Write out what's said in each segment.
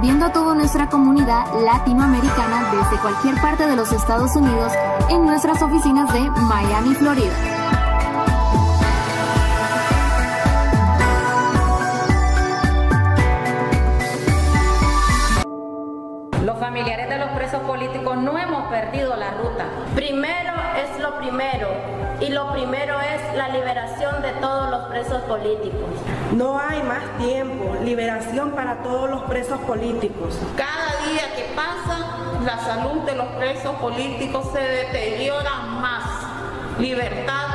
viendo a toda nuestra comunidad latinoamericana desde cualquier parte de los Estados Unidos en nuestras oficinas de Miami, Florida. Los familiares de los presos políticos no hemos perdido la ruta. Primero es lo primero y lo primero es la liberación de todos políticos. No hay más tiempo, liberación para todos los presos políticos. Cada día que pasa, la salud de los presos políticos se deteriora más. Libertad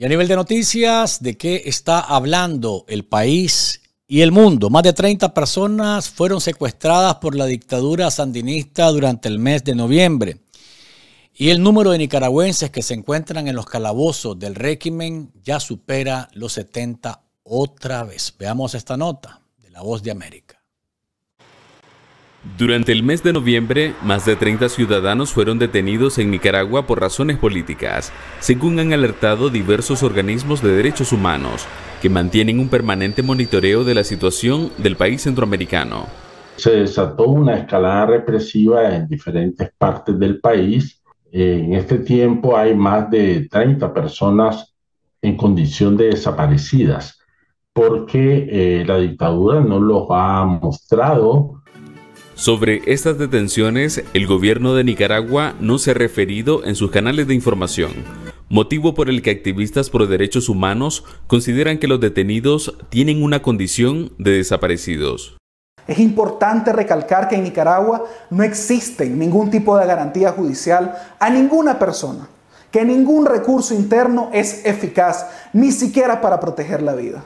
Y a nivel de noticias, ¿de qué está hablando el país y el mundo? Más de 30 personas fueron secuestradas por la dictadura sandinista durante el mes de noviembre. Y el número de nicaragüenses que se encuentran en los calabozos del régimen ya supera los 70 otra vez. Veamos esta nota de La Voz de América. Durante el mes de noviembre, más de 30 ciudadanos fueron detenidos en Nicaragua por razones políticas, según han alertado diversos organismos de derechos humanos, que mantienen un permanente monitoreo de la situación del país centroamericano. Se desató una escalada represiva en diferentes partes del país. Eh, en este tiempo hay más de 30 personas en condición de desaparecidas, porque eh, la dictadura no los ha mostrado sobre estas detenciones, el gobierno de Nicaragua no se ha referido en sus canales de información, motivo por el que activistas por derechos humanos consideran que los detenidos tienen una condición de desaparecidos. Es importante recalcar que en Nicaragua no existe ningún tipo de garantía judicial a ninguna persona, que ningún recurso interno es eficaz, ni siquiera para proteger la vida.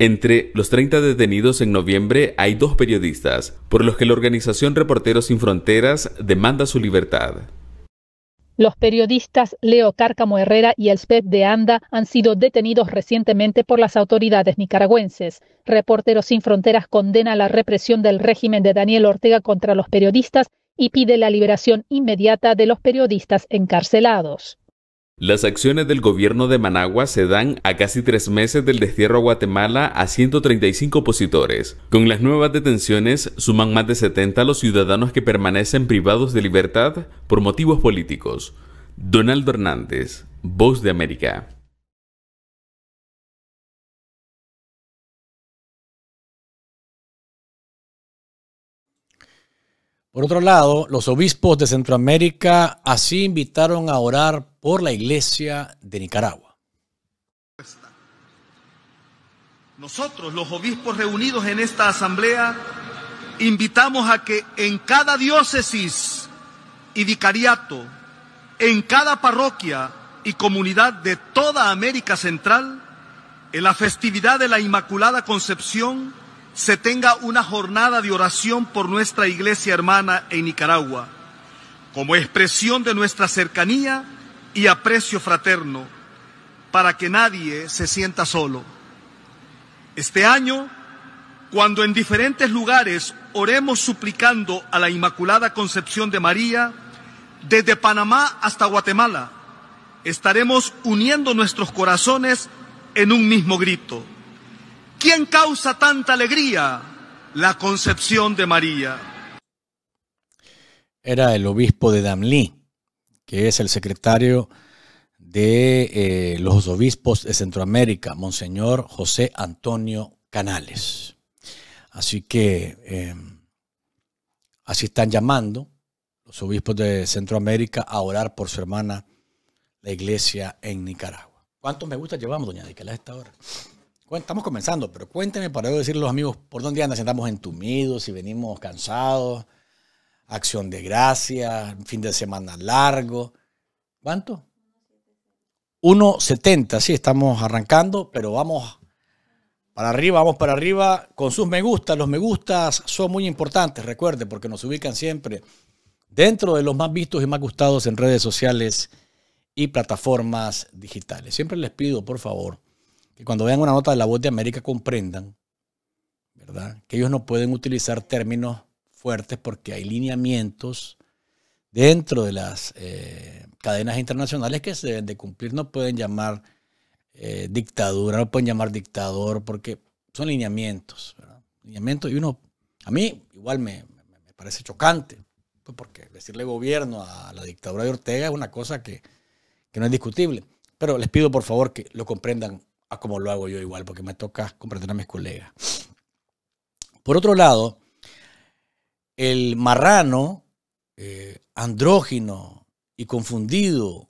Entre los 30 detenidos en noviembre hay dos periodistas, por los que la organización Reporteros Sin Fronteras demanda su libertad. Los periodistas Leo Cárcamo Herrera y Elspeth de Anda han sido detenidos recientemente por las autoridades nicaragüenses. Reporteros Sin Fronteras condena la represión del régimen de Daniel Ortega contra los periodistas y pide la liberación inmediata de los periodistas encarcelados. Las acciones del gobierno de Managua se dan a casi tres meses del destierro a Guatemala a 135 opositores. Con las nuevas detenciones, suman más de 70 los ciudadanos que permanecen privados de libertad por motivos políticos. Donaldo Hernández, Voz de América. Por otro lado, los obispos de Centroamérica así invitaron a orar por la iglesia de Nicaragua. Nosotros, los obispos reunidos en esta asamblea, invitamos a que en cada diócesis y vicariato, en cada parroquia y comunidad de toda América Central, en la festividad de la Inmaculada Concepción, se tenga una jornada de oración por nuestra iglesia hermana en Nicaragua, como expresión de nuestra cercanía y aprecio fraterno, para que nadie se sienta solo. Este año, cuando en diferentes lugares oremos suplicando a la Inmaculada Concepción de María, desde Panamá hasta Guatemala, estaremos uniendo nuestros corazones en un mismo grito ¿Quién causa tanta alegría? La concepción de María. Era el obispo de Damlí, que es el secretario de eh, los obispos de Centroamérica, Monseñor José Antonio Canales. Así que em, así están llamando los obispos de Centroamérica a orar por su hermana, la iglesia en Nicaragua. ¿Cuántos me gusta llevamos, doña Dica, a esta hora? Estamos comenzando, pero cuéntenme para yo decirle a los amigos por dónde andan, si andamos entumidos, si venimos cansados, acción de gracia, fin de semana largo. ¿Cuánto? 1.70, sí, estamos arrancando, pero vamos para arriba, vamos para arriba con sus me gustas. Los me gustas son muy importantes, recuerde, porque nos ubican siempre dentro de los más vistos y más gustados en redes sociales y plataformas digitales. Siempre les pido, por favor, que cuando vean una nota de la voz de América comprendan, ¿verdad? Que ellos no pueden utilizar términos fuertes porque hay lineamientos dentro de las eh, cadenas internacionales que se deben de cumplir. No pueden llamar eh, dictadura, no pueden llamar dictador porque son lineamientos, ¿verdad? Lineamientos y uno, a mí igual me, parece chocante, pues, porque decirle gobierno a la dictadura de Ortega es una cosa que, que no es discutible. Pero les pido por favor que lo comprendan a como lo hago yo igual, porque me toca comprender a mis colegas. Por otro lado, el marrano, eh, andrógino y confundido,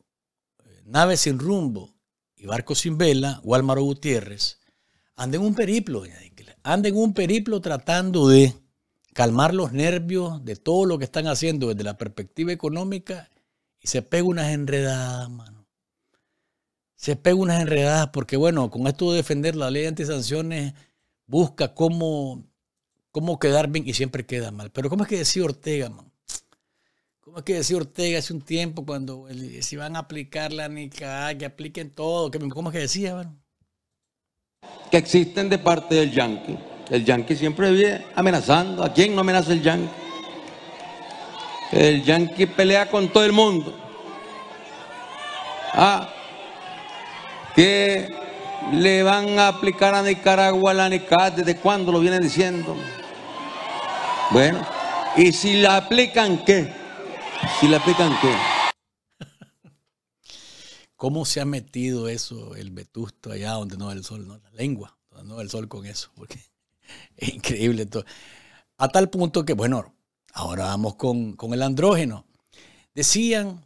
eh, nave sin rumbo y barco sin vela, Walmaro Gutiérrez, anda en un periplo, anda en un periplo tratando de calmar los nervios de todo lo que están haciendo desde la perspectiva económica y se pega unas enredadas, se pega unas enredadas porque, bueno, con esto de defender la ley de antisanciones, busca cómo, cómo quedar bien y siempre queda mal. Pero ¿cómo es que decía Ortega, man? ¿Cómo es que decía Ortega hace un tiempo cuando si van a aplicar la NICA, que apliquen todo? Que, ¿Cómo es que decía, bueno Que existen de parte del Yankee El Yankee siempre viene amenazando. ¿A quién no amenaza el Yankee El Yankee pelea con todo el mundo. Ah, que le van a aplicar a Nicaragua la NICAD, ¿desde cuándo lo vienen diciendo? Bueno, ¿y si la aplican qué? ¿Si la aplican qué? ¿Cómo se ha metido eso el vetusto allá donde no el sol, no? La lengua, donde no ve el sol con eso, porque es increíble todo. A tal punto que, bueno, ahora vamos con, con el andrógeno. Decían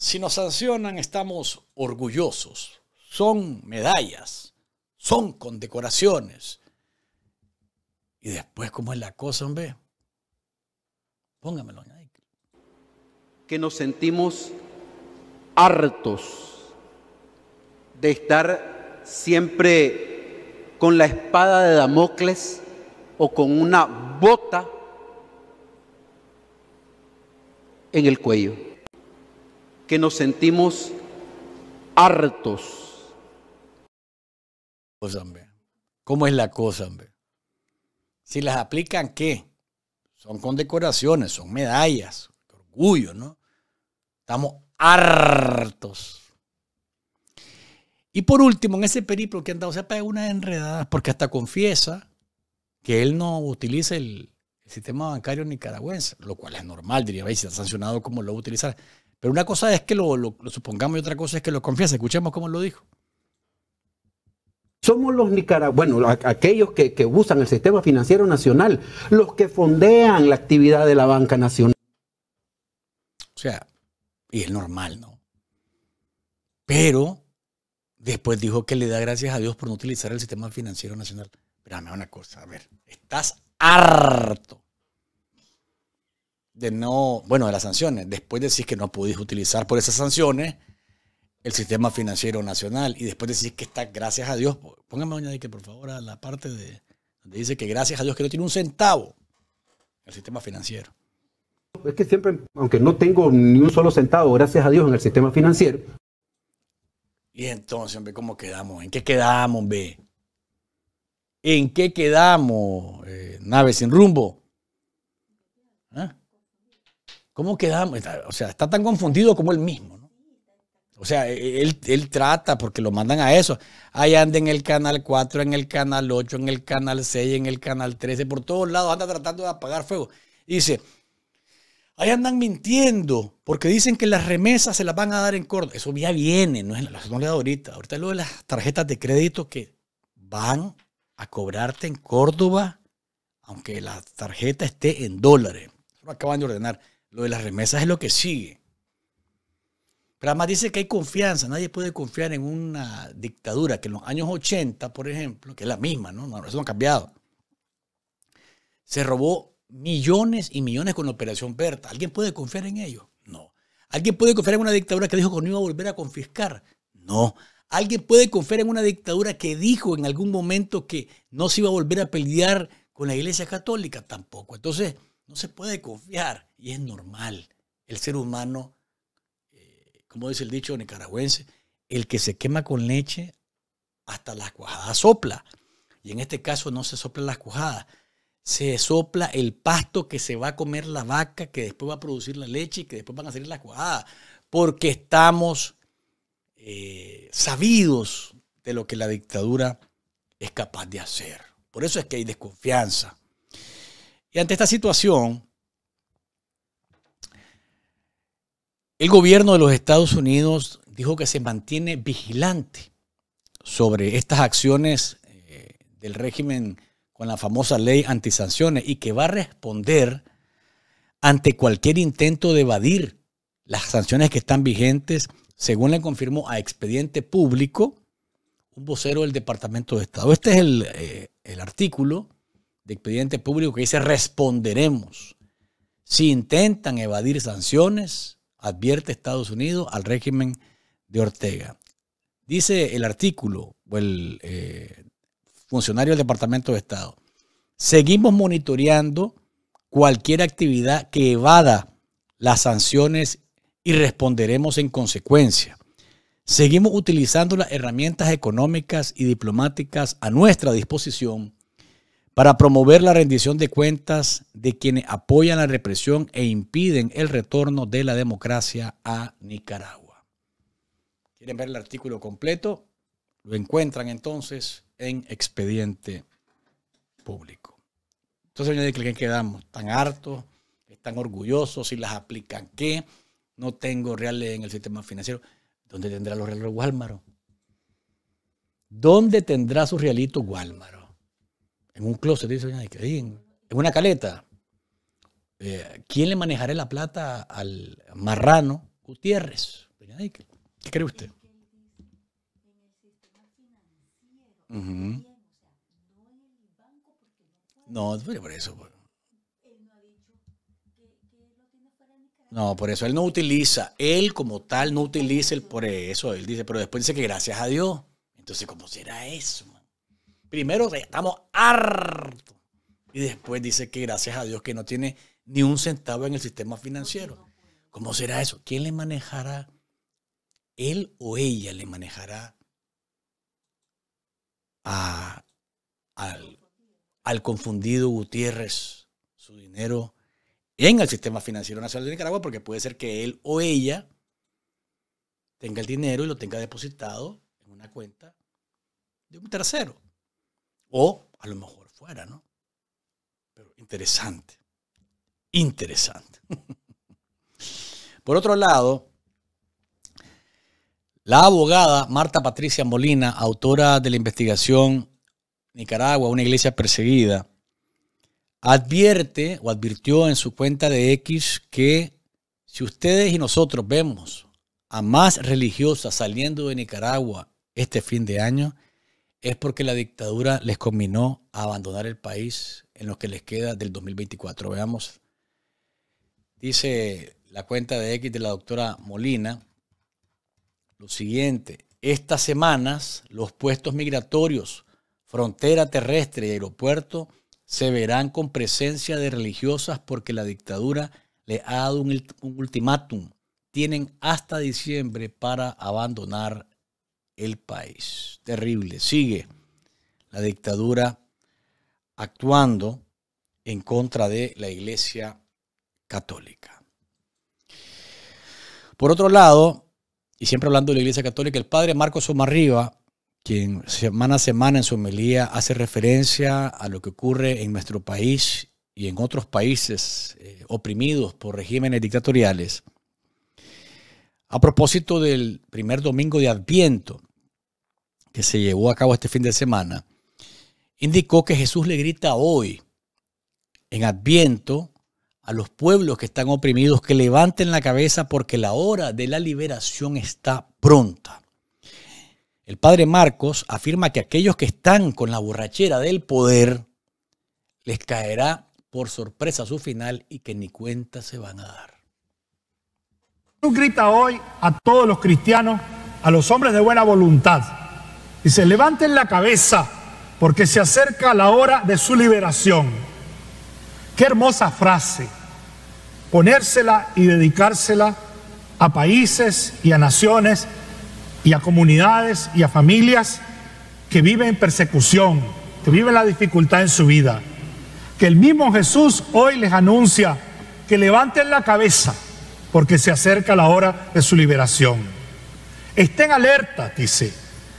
si nos sancionan estamos orgullosos. Son medallas, son condecoraciones. Y después, ¿cómo es la cosa, hombre? Póngamelo ahí. Que nos sentimos hartos de estar siempre con la espada de Damocles o con una bota en el cuello que nos sentimos hartos. ¿Cómo es la cosa? Hombre? Si las aplican, ¿qué? Son condecoraciones, son medallas, orgullo, ¿no? Estamos hartos. Y por último, en ese periplo que han dado, se pega una enredada, porque hasta confiesa que él no utiliza el, sistema bancario nicaragüense, lo cual es normal, diría, Si está sancionado como lo utilizar. Pero una cosa es que lo, supongamos y otra cosa es que lo confiese. Escuchemos cómo lo dijo. Somos los nicaragüenses, bueno, aquellos que, que usan el sistema financiero nacional, los que fondean la actividad de la banca nacional. O sea, y es normal, ¿no? Pero después dijo que le da gracias a Dios por no utilizar el sistema financiero nacional. Espérame una cosa, a ver, estás harto de no, bueno, de las sanciones. Después decís que no pudiste utilizar por esas sanciones el sistema financiero nacional y después decís que está, gracias a Dios, póngame doña que por favor a la parte de donde dice que gracias a Dios que no tiene un centavo el sistema financiero. Es que siempre, aunque no tengo ni un solo centavo, gracias a Dios, en el sistema financiero. Y entonces, hombre, ¿cómo quedamos? ¿En qué quedamos, hombre? ¿En qué quedamos? Eh, nave sin rumbo. ¿Cómo quedamos? O sea, está tan confundido como él mismo. ¿no? O sea, e, e, él, trata porque lo mandan a eso. Ahí anda en el canal 4, en el canal 8, en el canal 6, en el canal 13, por todos lados anda tratando de apagar fuego. dice, ahí andan mintiendo porque dicen que las remesas se las van a dar en Córdoba. Eso ya viene, no es no le da ahorita. Ahorita es lo de las tarjetas de crédito que van a cobrarte en Córdoba, aunque la tarjeta esté en dólares. Eso lo acaban de ordenar. Lo de las remesas es lo que sigue. Pero además dice que hay confianza, nadie puede confiar en una dictadura que en los años 80, por ejemplo, que es la misma, ¿no? No, eso no ha cambiado. Se robó millones y millones con la Operación Berta. ¿Alguien puede confiar en ello? No. ¿Alguien puede confiar en una dictadura que dijo que no iba a volver a confiscar? No. ¿Alguien puede confiar en una dictadura que dijo en algún momento que no se iba a volver a pelear con la Iglesia Católica? Tampoco. Entonces, no se puede confiar y es normal. El ser humano, eh, como dice el dicho nicaragüense, el que se quema con leche hasta las cuajadas sopla. Y en este caso no se sopla las cuajadas, se sopla el pasto que se va a comer la vaca, que después va a producir la leche y que después van a salir las cuajadas. Porque estamos eh, sabidos de lo que la dictadura es capaz de hacer. Por eso es que hay desconfianza. Y ante esta situación, el gobierno de los Estados Unidos dijo que se mantiene vigilante sobre estas acciones eh, del régimen con la famosa ley antisanciones y que va a responder ante cualquier intento de evadir las sanciones que están vigentes, según le confirmó a expediente público un vocero del Departamento de Estado. Este es el eh, artículo de expediente público que dice responderemos. Si intentan evadir sanciones, advierte Estados Unidos al régimen de Ortega. Dice el artículo o el eh, funcionario del Departamento de Estado. Seguimos monitoreando cualquier actividad que evada las sanciones y responderemos en consecuencia. Seguimos utilizando las herramientas económicas y diplomáticas a nuestra disposición para promover la rendición de cuentas de quienes apoyan la represión e impiden el retorno de la democracia a Nicaragua. ¿Quieren ver el artículo completo? Lo encuentran entonces en expediente público. Entonces, señores, ¿qué quedamos? ¿Tan hartos? ¿Están orgullosos? ¿Si las aplican qué? No tengo reales en el sistema financiero. ¿Dónde tendrá los reales Guálmaro? ¿Dónde tendrá su realito Guálmaro? en un closet, dice en, una caleta. Eh, ¿Quién le manejará la plata al marrano Gutiérrez? ¿Qué, cree usted? No, No, por eso. Pues. No, por eso él no utiliza, él como tal no utiliza el por eso. Él dice, pero después dice que gracias a Dios. Entonces, ¿cómo será eso? Primero, estamos hartos. Y después dice que gracias a Dios que no tiene ni un centavo en el sistema financiero. ¿Cómo será eso? ¿Quién le manejará? Él o ella le manejará al confundido Gutiérrez su dinero en el sistema financiero nacional de Nicaragua, porque puede ser que él o ella tenga el dinero y lo tenga depositado en una cuenta de un tercero. O a lo mejor fuera, ¿no? Pero interesante. Interesante. Por otro lado, la abogada Marta Patricia Molina, autora de la investigación Nicaragua, una iglesia perseguida, advierte o advirtió en su cuenta de X que si ustedes y nosotros vemos a más religiosas saliendo de Nicaragua este fin de año, es porque la dictadura les combinó a abandonar el país en lo que les queda del 2024. Veamos, dice la cuenta de X de la doctora Molina lo siguiente, estas semanas los puestos migratorios, frontera terrestre y aeropuerto se verán con presencia de religiosas porque la dictadura le ha dado un, ultimátum. Tienen hasta diciembre para abandonar el país. Terrible. Sigue la dictadura actuando en contra de la Iglesia Católica. Por otro lado, y siempre hablando de la Iglesia Católica, el padre Marcos Riva, quien semana a semana en su homilía hace referencia a lo que ocurre en nuestro país y en otros países eh, oprimidos por regímenes dictatoriales, a propósito del primer domingo de Adviento, que se llevó a cabo este fin de semana, indicó que Jesús le grita hoy, en Adviento, a los pueblos que están oprimidos que levanten la cabeza porque la hora de la liberación está pronta. El padre Marcos afirma que aquellos que están con la borrachera del poder les caerá por sorpresa su final y que ni cuenta se van a dar. Jesús grita hoy a todos los cristianos, a los hombres de buena voluntad, Dice, levanten la cabeza porque se acerca la hora de su liberación. Qué hermosa frase. Ponérsela y dedicársela a países y a naciones y a comunidades y a familias que viven persecución, que viven la dificultad en su vida. Que el mismo Jesús hoy les anuncia que levanten la cabeza porque se acerca la hora de su liberación. Estén alerta, dice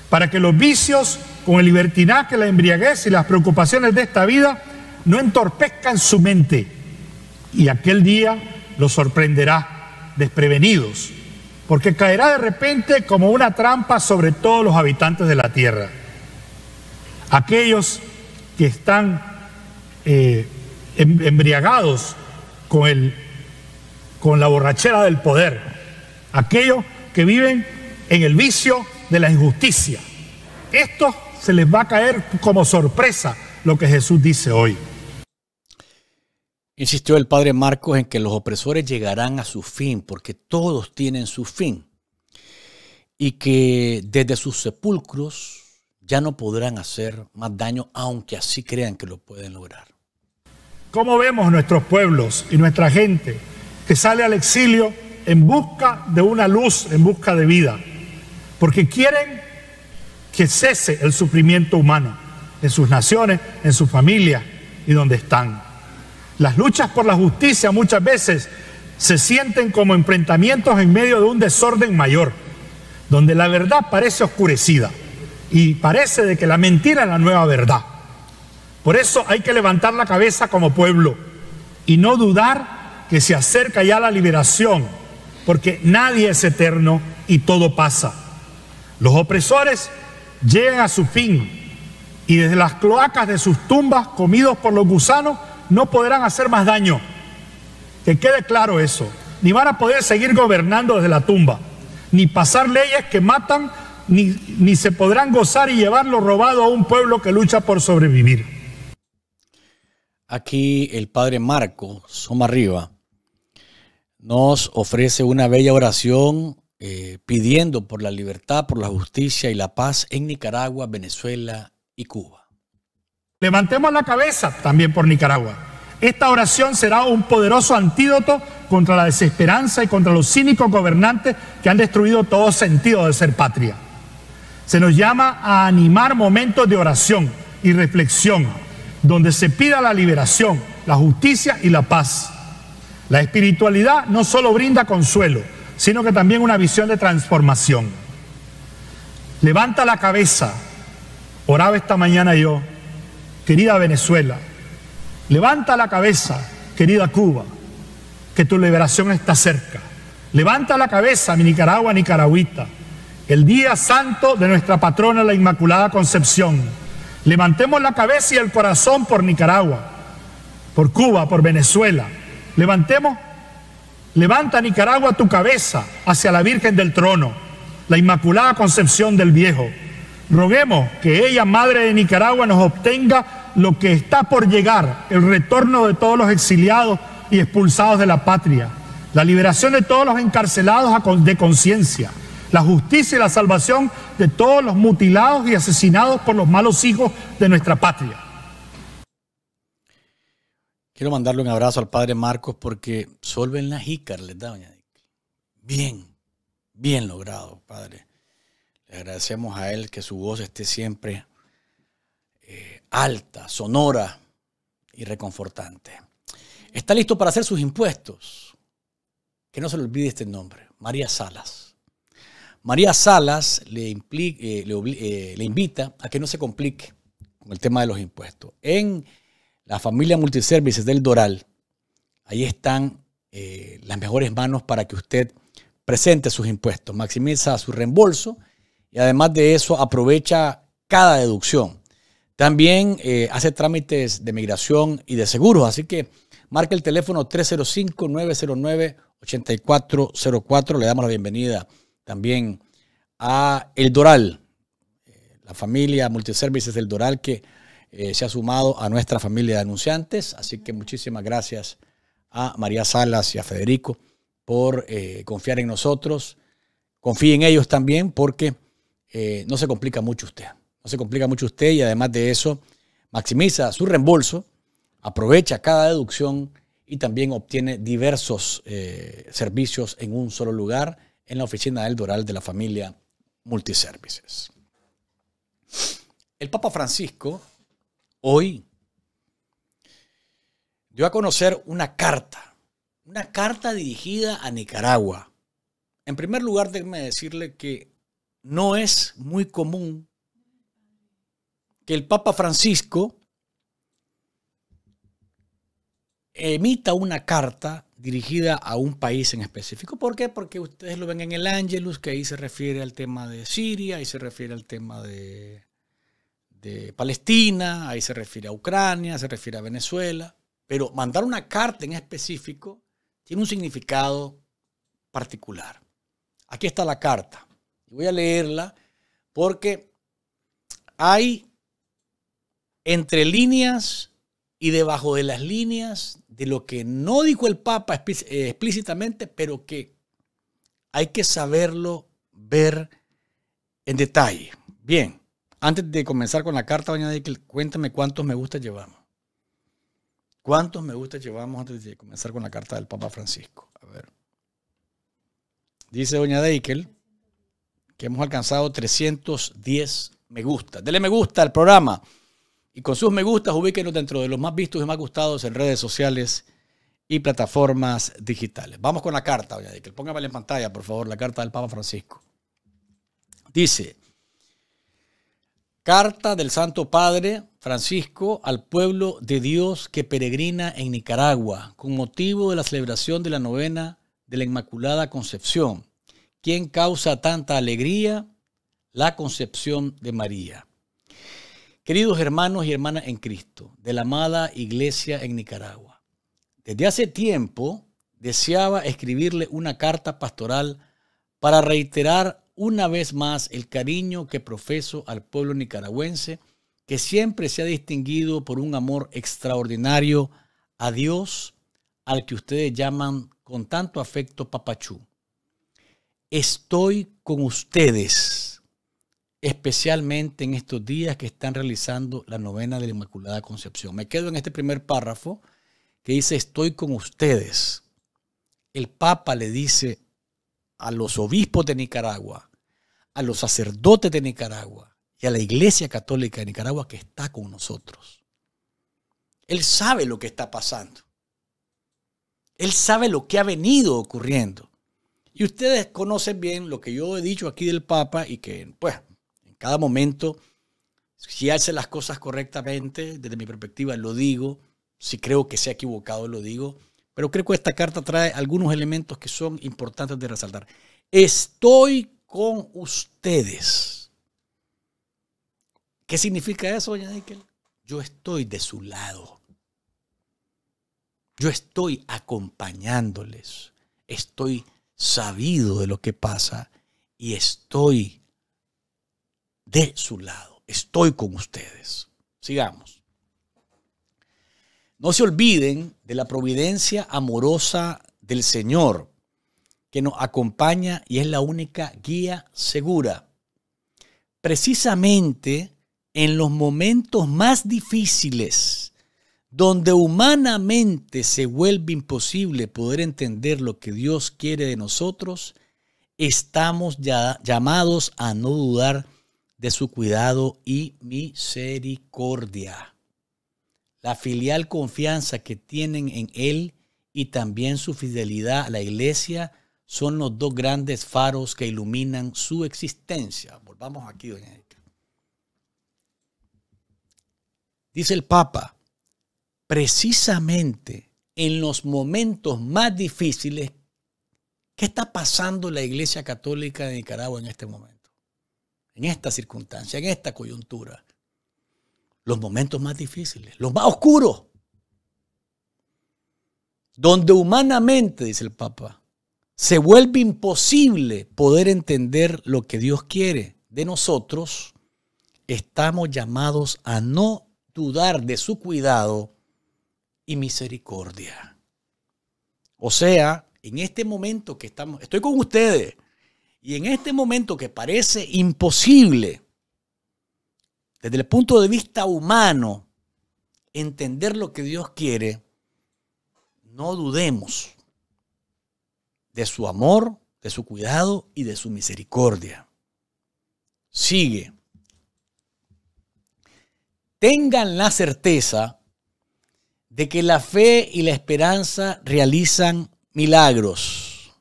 para que los vicios, con el libertinaje, la embriaguez y las preocupaciones de esta vida, no entorpezcan su mente. Y aquel día los sorprenderá desprevenidos, porque caerá de repente como una trampa sobre todos los habitantes de la tierra. Aquellos que están eh, em-, embriagados con, con la borrachera del poder, aquellos que viven en el vicio, de la injusticia. Esto se les va a caer como sorpresa lo que Jesús dice hoy. Insistió el padre Marcos en que los opresores llegarán a su fin, porque todos tienen su fin, y que desde sus sepulcros ya no podrán hacer más daño, aunque así crean que lo pueden lograr. ¿Cómo vemos nuestros pueblos y nuestra gente que sale al exilio en busca de una luz, en busca de vida? porque quieren que cese el sufrimiento humano en sus naciones, en su familia y donde están. Las luchas por la justicia muchas veces se sienten como enfrentamientos en medio de un desorden mayor, donde la verdad parece oscurecida y parece de que la mentira es la nueva verdad. Por eso hay que levantar la cabeza como pueblo y no dudar que se acerca ya la liberación, porque nadie es eterno y todo pasa. Los opresores llegan a su fin y desde las cloacas de sus tumbas, comidos por los gusanos, no podrán hacer más daño. Que quede claro eso. Ni van a poder seguir gobernando desde la tumba, ni pasar leyes que matan, ni, se podrán gozar y llevar lo robado a un pueblo que lucha por sobrevivir. Aquí el padre Marco Somarriba nos ofrece una bella oración eh, pidiendo por la libertad, por la justicia y la paz en Nicaragua, Venezuela y Cuba. Levantemos la cabeza también por Nicaragua. Esta oración será un poderoso antídoto contra la desesperanza y contra los cínicos gobernantes que han destruido todo sentido de ser patria. Se nos llama a animar momentos de oración y reflexión, donde se pida la liberación, la justicia y la paz. La espiritualidad no solo brinda consuelo, sino que también una visión de transformación. Levanta la cabeza, oraba esta mañana yo, querida Venezuela, levanta la cabeza, querida Cuba, que tu liberación está cerca. Levanta la cabeza, mi Nicaragua, nicaragüita, el día santo de nuestra patrona, la Inmaculada Concepción. Levantemos la cabeza y el corazón por Nicaragua, por Cuba, por Venezuela. Levantemos Levanta Nicaragua tu cabeza hacia la Virgen del Trono, la Inmaculada Concepción del Viejo. Roguemos que ella, Madre de Nicaragua, nos obtenga lo que está por llegar, el retorno de todos los exiliados y expulsados de la patria, la liberación de todos los encarcelados de conciencia, la justicia y la salvación de todos los mutilados y asesinados por los malos hijos de nuestra patria. Quiero mandarle un abrazo al padre Marcos porque solven la jícar, les da, doña Bien, bien logrado, padre. Le agradecemos a él que su voz esté siempre eh, alta, sonora y reconfortante. Está listo para hacer sus impuestos. Que no se le olvide este nombre, María Salas. María Salas le, eh, eh, le invita a que no se complique con el tema de los impuestos. En la familia Multiservices del Doral. Ahí están eh, las mejores manos para que usted presente sus impuestos, maximiza su reembolso y además de eso aprovecha cada deducción. También eh, hace trámites de migración y de seguros, así que marque el teléfono 305-909-8404. Le damos la bienvenida también a El Doral, eh, la familia Multiservices del Doral que eh, se ha sumado a nuestra familia de anunciantes. Así que muchísimas gracias a María Salas y a Federico por eh, confiar en nosotros. Confíe en ellos también porque eh, no se complica mucho usted. No se complica mucho usted y además de eso maximiza su reembolso, aprovecha cada deducción y también obtiene diversos servicios en un solo lugar en la oficina del Doral de la familia Multiservices. El Papa Francisco hoy dio a conocer una carta, una carta dirigida a Nicaragua. En primer lugar, déjenme decirle que no es muy común que el Papa Francisco emita una carta dirigida a un país en específico. ¿Por qué? Porque ustedes lo ven en el Angelus, que ahí se refiere al tema de Siria, ahí se refiere al tema de de Palestina, ahí se refiere a Ucrania, se refiere a Venezuela, pero mandar una carta en específico tiene un significado particular. Aquí está la carta. Voy a leerla porque hay entre líneas y debajo de las líneas de lo que no dijo el Papa eh, explícitamente, pero que hay que saberlo ver en detalle. Bien, antes de comenzar con la carta, doña Deikel, cuéntame cuántos me gusta llevamos. ¿Cuántos me gusta llevamos antes de comenzar con la carta del Papa Francisco? A ver. Dice doña Deikel que hemos alcanzado 310 me gusta. Dele me gusta al programa. Y con sus me gustas, ubíquenos dentro de los más vistos y más gustados en redes sociales y plataformas digitales. Vamos con la carta, doña Deikel. Póngamela en pantalla, por favor, la carta del Papa Francisco. Dice, Carta del Santo Padre Francisco al pueblo de Dios que peregrina en Nicaragua con motivo de la celebración de la novena de la Inmaculada Concepción, quien causa tanta alegría la concepción de María. Queridos hermanos y hermanas en Cristo, de la amada iglesia en Nicaragua, desde hace tiempo deseaba escribirle una carta pastoral para reiterar una vez más el cariño que profeso al pueblo nicaragüense, que siempre se ha distinguido por un amor extraordinario a Dios, al que ustedes llaman con tanto afecto papachú. Estoy con ustedes, especialmente en estos días que están realizando la novena de la Inmaculada Concepción. Me quedo en este primer párrafo que dice, estoy con ustedes. El Papa le dice a los obispos de Nicaragua, a los sacerdotes de Nicaragua y a la Iglesia Católica de Nicaragua que está con nosotros. Él sabe lo que está pasando. Él sabe lo que ha venido ocurriendo. Y ustedes conocen bien lo que yo he dicho aquí del Papa y que, pues, en cada momento, si hace las cosas correctamente, desde mi perspectiva lo digo, si creo que se ha equivocado lo digo, pero creo que esta carta trae algunos elementos que son importantes de resaltar. Estoy con ustedes. ¿Qué significa eso, doña Yo estoy de su lado. Yo estoy acompañándoles. Estoy sabido de lo que pasa y estoy de su lado. Estoy con ustedes. Sigamos. No se olviden de la providencia amorosa del Señor que nos acompaña y es la única guía segura. Precisamente en los momentos más difíciles, donde humanamente se vuelve imposible poder entender lo que Dios quiere de nosotros, estamos ya llamados a no dudar de su cuidado y misericordia. La filial confianza que tienen en Él y también su fidelidad a la iglesia son los dos grandes faros que iluminan su existencia. Volvamos aquí, doña Erika. Dice el Papa, precisamente en los momentos más difíciles, ¿qué está pasando la Iglesia Católica de Nicaragua en este momento? En esta circunstancia, en esta coyuntura. Los momentos más difíciles, los más oscuros. Donde humanamente, dice el Papa, se vuelve imposible poder entender lo que Dios quiere de nosotros, estamos llamados a no dudar de su cuidado y misericordia. O sea, en este momento que estamos, estoy con ustedes, y en este momento que parece imposible, desde el punto de vista humano, entender lo que Dios quiere, no dudemos de su amor, de su cuidado y de su misericordia. Sigue. Tengan la certeza de que la fe y la esperanza realizan milagros.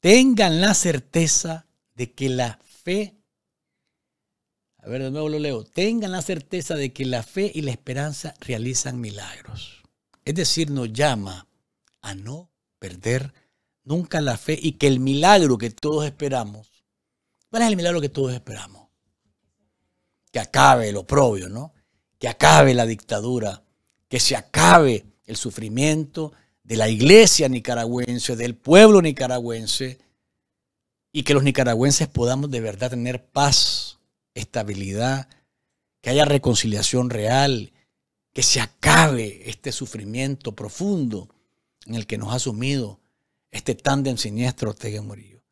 Tengan la certeza de que la fe, a ver, de nuevo lo leo, tengan la certeza de que la fe y la esperanza realizan milagros. Es decir, nos llama a no perder nunca la fe y que el milagro que todos esperamos, ¿cuál es el milagro que todos esperamos? Que acabe el oprobio, ¿no? Que acabe la dictadura, que se acabe el sufrimiento de la iglesia nicaragüense, del pueblo nicaragüense, y que los nicaragüenses podamos de verdad tener paz, estabilidad, que haya reconciliación real, que se acabe este sufrimiento profundo en el que nos ha sumido este tándem siniestro Ortega Murillo.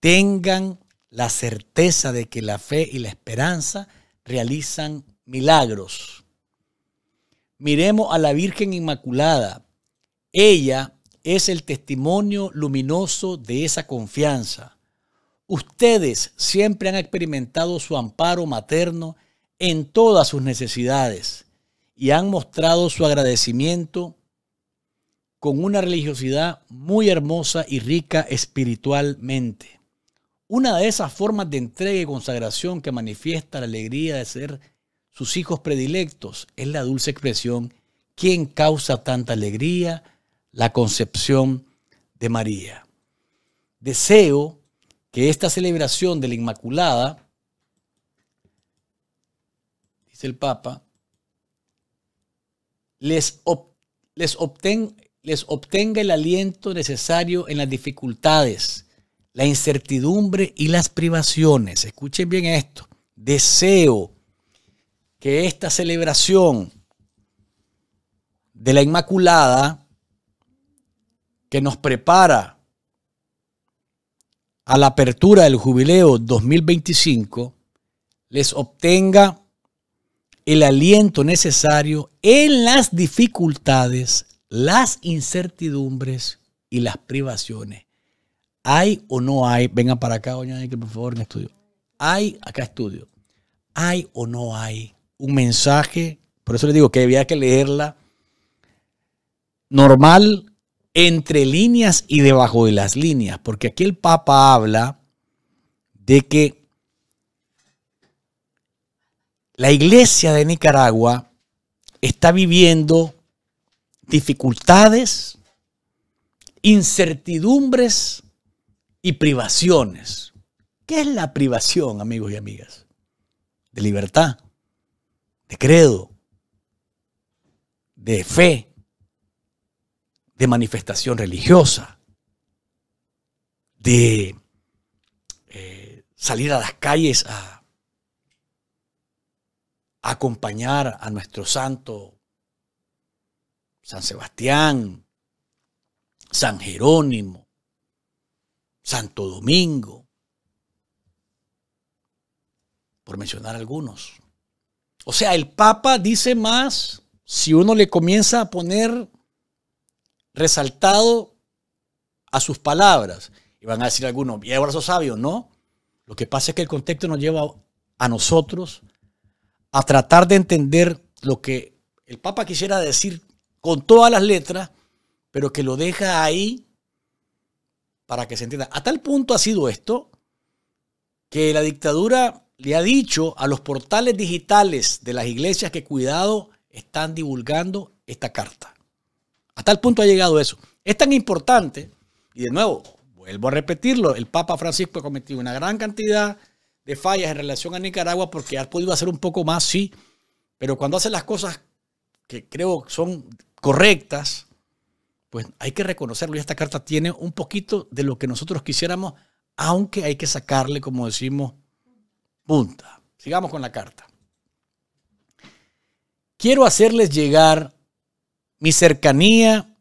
Tengan la certeza de que la fe y la esperanza realizan milagros. Miremos a la Virgen Inmaculada. Ella es el testimonio luminoso de esa confianza. Ustedes siempre han experimentado su amparo materno en todas sus necesidades y han mostrado su agradecimiento con una religiosidad muy hermosa y rica espiritualmente. Una de esas formas de entrega y consagración que manifiesta la alegría de ser sus hijos predilectos es la dulce expresión, ¿quién causa tanta alegría? La concepción de María. Deseo que esta celebración de la Inmaculada, dice el Papa, les, obtenga, les obtenga el aliento necesario en las dificultades, la incertidumbre y las privaciones. Escuchen bien esto. Deseo que esta celebración de la Inmaculada que nos prepara a la apertura del jubileo 2025 les obtenga el aliento necesario en las dificultades, las incertidumbres y las privaciones. ¿Hay o no hay? Vengan para acá, doña Nike, por favor, en estudio. ¿Hay, acá estudio, hay o no hay un mensaje? Por eso les digo que había que leerla normal, entre líneas y debajo de las líneas, porque aquí el Papa habla de que la iglesia de Nicaragua está viviendo dificultades, incertidumbres y privaciones. ¿Qué es la privación, amigos y amigas? De libertad, de credo, de fe, de manifestación religiosa, de eh, salir a las calles a acompañar a nuestro santo San Sebastián, San Jerónimo, Santo Domingo, por mencionar algunos. O sea, el Papa dice más si uno le comienza a poner resaltado a sus palabras. Y van a decir algunos, y abrazo sabio, no. Lo que pasa es que el contexto nos lleva a nosotros a tratar de entender lo que el Papa quisiera decir con todas las letras, pero que lo deja ahí para que se entienda. A tal punto ha sido esto que la dictadura le ha dicho a los portales digitales de las iglesias que cuidado están divulgando esta carta. A tal punto ha llegado eso. Es tan importante, y de nuevo, vuelvo a repetirlo, el Papa Francisco ha cometido una gran cantidad de fallas en relación a Nicaragua porque ha podido hacer un poco más, sí, pero cuando hace las cosas que creo son correctas, pues hay que reconocerlo. Y esta carta tiene un poquito de lo que nosotros quisiéramos, aunque hay que sacarle, como decimos, punta. Sigamos con la carta. Quiero hacerles llegar mi cercanía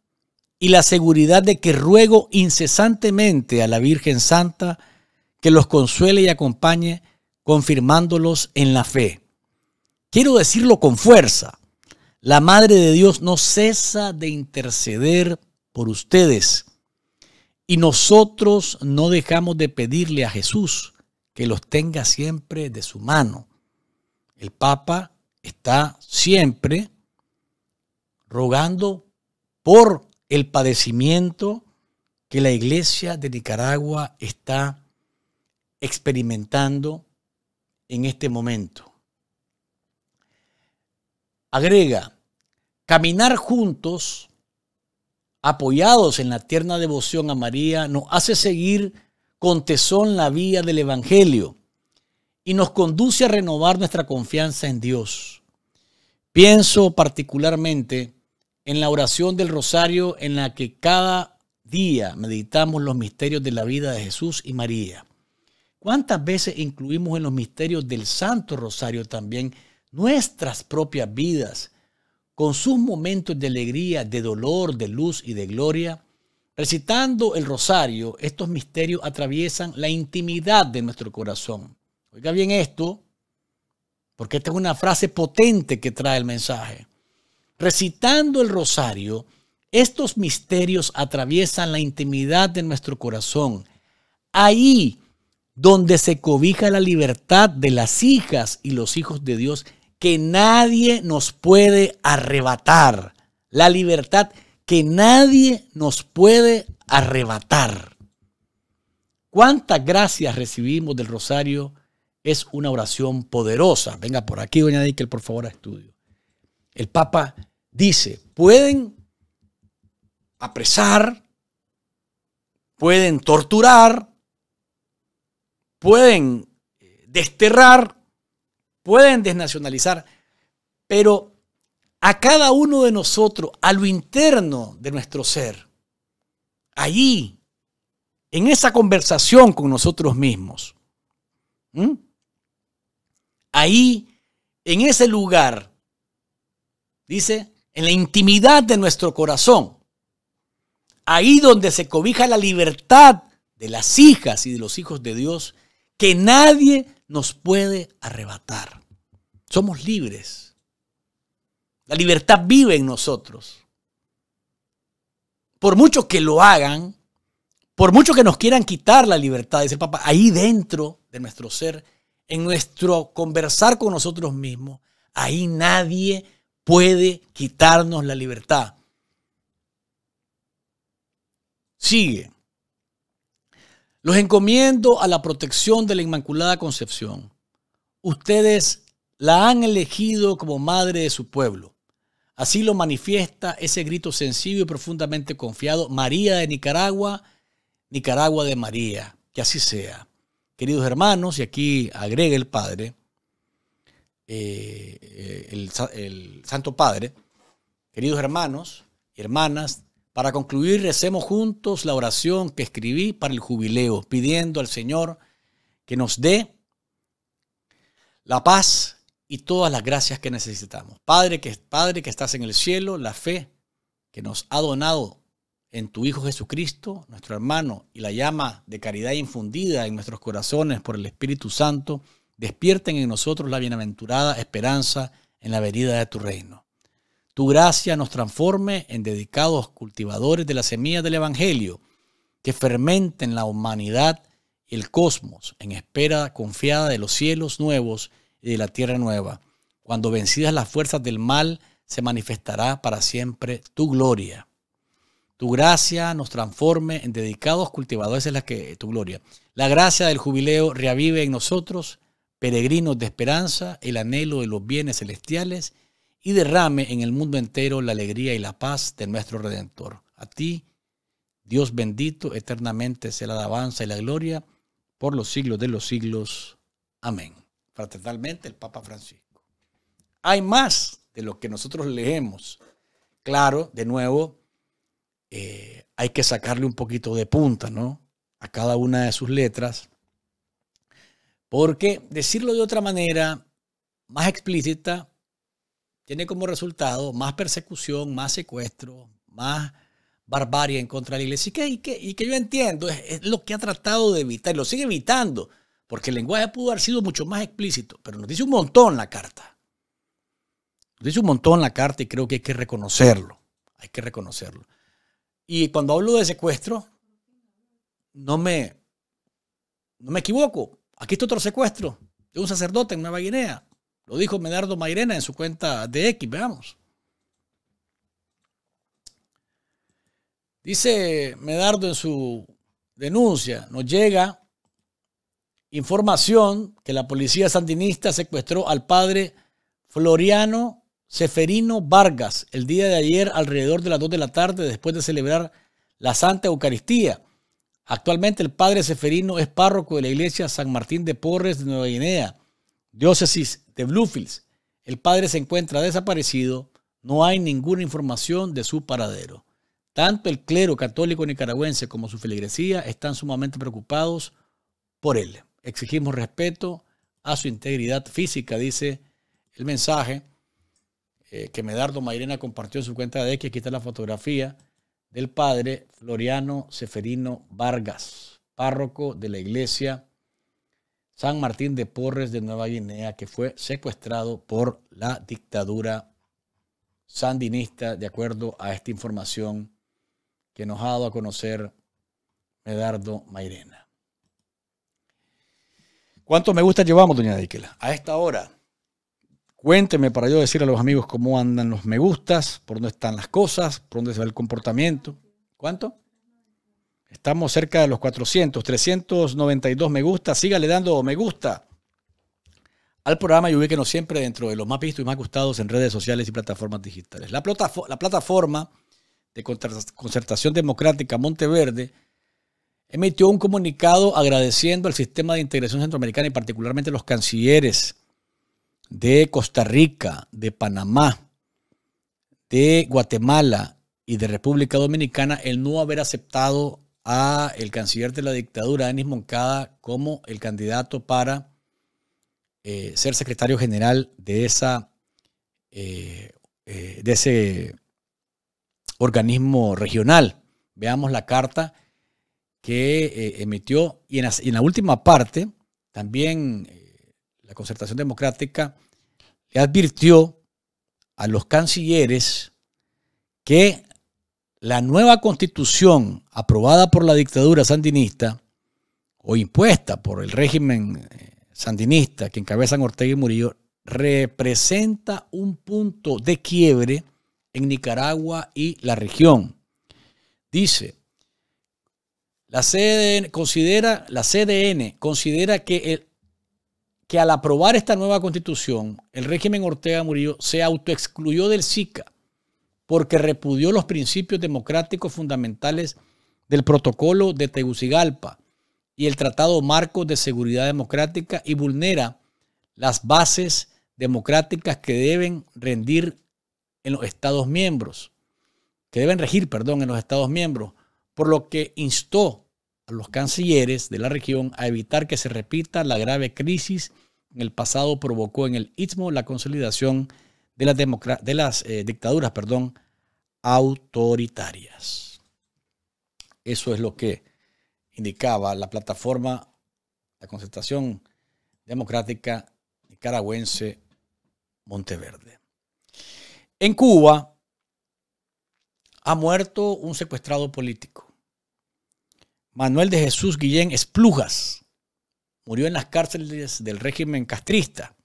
y la seguridad de que ruego incesantemente a la Virgen Santa que los consuele y acompañe, confirmándolos en la fe. Quiero decirlo con fuerza, la Madre de Dios no cesa de interceder por ustedes. Y nosotros no dejamos de pedirle a Jesús que los tenga siempre de su mano. El Papa está siempre rogando por el padecimiento que la iglesia de Nicaragua está experimentando en este momento. Agrega, caminar juntos, apoyados en la tierna devoción a María, nos hace seguir con tesón la vía del Evangelio y nos conduce a renovar nuestra confianza en Dios. Pienso particularmente en la oración del rosario en la que cada día meditamos los misterios de la vida de Jesús y María. ¿Cuántas veces incluimos en los misterios del Santo Rosario también nuestras propias vidas, con sus momentos de alegría, de dolor, de luz y de gloria. Recitando el rosario, estos misterios atraviesan la intimidad de nuestro corazón. Oiga bien esto, porque esta es una frase potente que trae el mensaje. Recitando el rosario, estos misterios atraviesan la intimidad de nuestro corazón. Ahí donde se cobija la libertad de las hijas y los hijos de Dios que nadie nos puede arrebatar. La libertad que nadie nos puede arrebatar. ¿Cuántas gracias recibimos del rosario? Es una oración poderosa. Venga por aquí, doña Dickel, por favor, a estudio. El Papa dice, pueden apresar, pueden torturar, pueden eh, desterrar, pueden desnacionalizar, pero a cada uno de nosotros, a lo interno de nuestro ser, allí, en esa conversación con nosotros mismos, ahí, en ese lugar, dice, en la intimidad de nuestro corazón, ahí donde se cobija la libertad de las hijas y de los hijos de Dios, que nadie nos puede arrebatar. Somos libres. La libertad vive en nosotros. Por mucho que lo hagan, por mucho que nos quieran quitar la libertad, dice el Papa, ahí dentro de nuestro ser, en nuestro conversar con nosotros mismos, ahí nadie puede quitarnos la libertad. Sigue. Los encomiendo a la protección de la Inmaculada Concepción. Ustedes la han elegido como madre de su pueblo. Así lo manifiesta ese grito sencillo y profundamente confiado, María de Nicaragua, Nicaragua de María, que así sea. Queridos hermanos, y aquí agrega el Padre, eh, eh, el, el Santo Padre, queridos hermanos y hermanas, para concluir, recemos juntos la oración que escribí para el jubileo, pidiendo al Señor que nos dé la paz y todas las gracias que necesitamos. Padre que, Padre que estás en el cielo, la fe que nos ha donado en tu Hijo Jesucristo, nuestro hermano, y la llama de caridad infundida en nuestros corazones por el Espíritu Santo, despierten en nosotros la bienaventurada esperanza en la venida de tu reino tu gracia nos transforme en dedicados cultivadores de la semilla del Evangelio, que fermenten la humanidad y el cosmos en espera confiada de los cielos nuevos y de la tierra nueva. Cuando vencidas las fuerzas del mal, se manifestará para siempre tu gloria. Tu gracia nos transforme en dedicados cultivadores, de la que tu gloria. La gracia del jubileo reavive en nosotros, peregrinos de esperanza, el anhelo de los bienes celestiales y derrame en el mundo entero la alegría y la paz de nuestro Redentor. A ti, Dios bendito, eternamente sea la alabanza y la gloria por los siglos de los siglos. Amén. Fraternalmente el Papa Francisco. Hay más de lo que nosotros leemos. Claro, de nuevo, eh, hay que sacarle un poquito de punta, ¿no? A cada una de sus letras. Porque decirlo de otra manera, más explícita, tiene como resultado más persecución, más secuestro, más barbarie en contra de la iglesia. Y que, y que, yo entiendo, es, lo que ha tratado de evitar, y lo sigue evitando, porque el lenguaje pudo haber sido mucho más explícito, pero nos dice un montón la carta. Nos dice un montón la carta y creo que hay que reconocerlo. Hay que reconocerlo. Y cuando hablo de secuestro, no me, no me equivoco. Aquí está otro secuestro de un sacerdote en Nueva Guinea. Lo dijo Medardo Mairena en su cuenta de X, veamos. Dice Medardo en su denuncia, nos llega información que la policía sandinista secuestró al padre Floriano Seferino Vargas el día de ayer alrededor de las 2 de la tarde después de celebrar la Santa Eucaristía. Actualmente el padre Seferino es párroco de la iglesia San Martín de Porres de Nueva Guinea, diócesis Bluefields. El padre se encuentra desaparecido, no hay ninguna información de su paradero. Tanto el clero católico nicaragüense como su feligresía están sumamente preocupados por él. Exigimos respeto a su integridad física, dice el mensaje eh, que Medardo Mayrena compartió en su cuenta de X. Aquí está la fotografía del padre Floriano Seferino Vargas, párroco de la iglesia San Martín de Porres de Nueva Guinea, que fue secuestrado por la dictadura sandinista, de acuerdo a esta información que nos ha dado a conocer Medardo Mairena. ¿Cuántos me gusta llevamos, doña Díquela? A esta hora, cuénteme para yo decir a los amigos cómo andan los me gustas, por dónde están las cosas, por dónde se va el comportamiento. ¿Cuánto? Estamos cerca de los 400, 392 me gusta. Sígale dando me gusta al programa y ubíquenos siempre dentro de los más vistos y más gustados en redes sociales y plataformas digitales. La, plataforma, la plataforma de concertación democrática Monteverde emitió un comunicado agradeciendo al sistema de integración centroamericana y particularmente los cancilleres de Costa Rica, de Panamá, de Guatemala y de República Dominicana el no haber aceptado a el canciller de la dictadura, Denis Moncada, como el candidato para eh, ser secretario general de, esa, eh, eh, de ese organismo regional. Veamos la carta que emitió y en la, en la, última parte también la concertación democrática le advirtió a los cancilleres que la nueva constitución aprobada por la dictadura sandinista o impuesta por el régimen eh, sandinista que encabezan Ortega y Murillo representa un punto de quiebre en Nicaragua y la región. Dice, la CDN considera, la CDN considera que, el, que al aprobar esta nueva constitución, el régimen Ortega Murillo se autoexcluyó del SICA porque repudió los principios democráticos fundamentales del protocolo de Tegucigalpa y el Tratado Marco de Seguridad Democrática y vulnera las bases democráticas que deben rendir en los Estados miembros, que deben regir, perdón, en los Estados miembros, por lo que instó a los cancilleres de la región a evitar que se repita la grave crisis en el pasado provocó en el Istmo la consolidación de las, de las eh, dictaduras perdón, autoritarias. Eso es lo que indicaba la plataforma, la concertación democrática nicaragüense Monteverde. En Cuba ha muerto un secuestrado político. Manuel de Jesús Guillén Esplujas murió en las cárceles del régimen castrista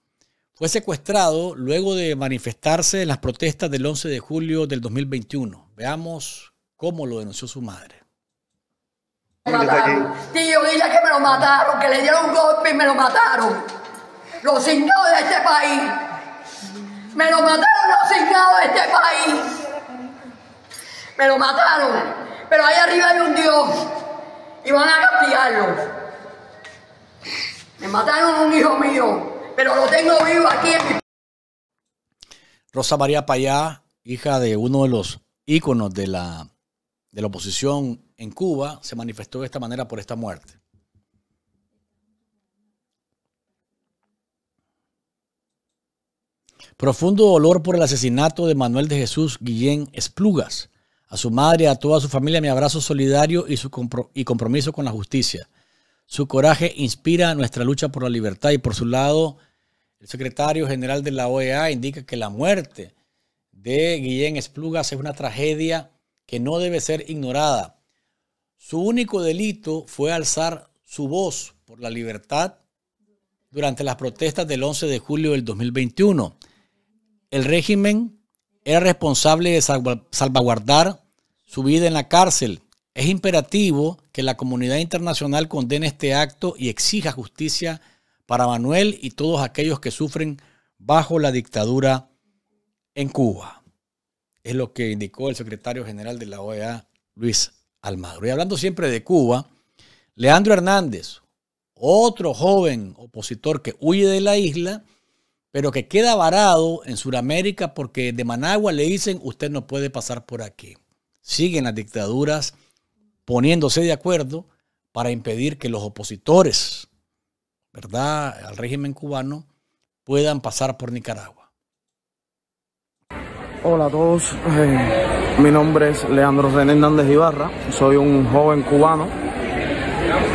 fue secuestrado luego de manifestarse en las protestas del 11 de julio del 2021. Veamos cómo lo denunció su madre. Tío, guilla que me lo mataron, que le dieron un golpe y me lo mataron. Los signados de este país. Me lo mataron los signados de este país. Me lo mataron. Pero ahí arriba hay un Dios. Y van a castigarlo. Me mataron un hijo mío pero lo tengo vivo aquí en mi... Rosa María Payá, hija de uno de los íconos de la, oposición en Cuba, se manifestó de esta manera por esta muerte. Profundo dolor por el asesinato de Manuel de Jesús Guillén Esplugas. A su madre, a toda su familia, mi abrazo solidario y, su y compromiso con la justicia. Su coraje inspira nuestra lucha por la libertad y por su lado el secretario general de la OEA indica que la muerte de Guillén Esplugas es una tragedia que no debe ser ignorada. Su único delito fue alzar su voz por la libertad durante las protestas del 11 de julio del 2021. El régimen era responsable de salvaguardar su vida en la cárcel. Es imperativo que la comunidad internacional condene este acto y exija justicia para Manuel y todos aquellos que sufren bajo la dictadura en Cuba. Es lo que indicó el secretario general de la OEA, Luis Almagro. Y hablando siempre de Cuba, Leandro Hernández, otro joven opositor que huye de la isla, pero que queda varado en Sudamérica porque de Managua le dicen usted no puede pasar por aquí. Siguen las dictaduras poniéndose de acuerdo para impedir que los opositores ¿verdad?, al régimen cubano, puedan pasar por Nicaragua. Hola a todos, eh, mi nombre es Leandro René Nández Ibarra, soy un joven cubano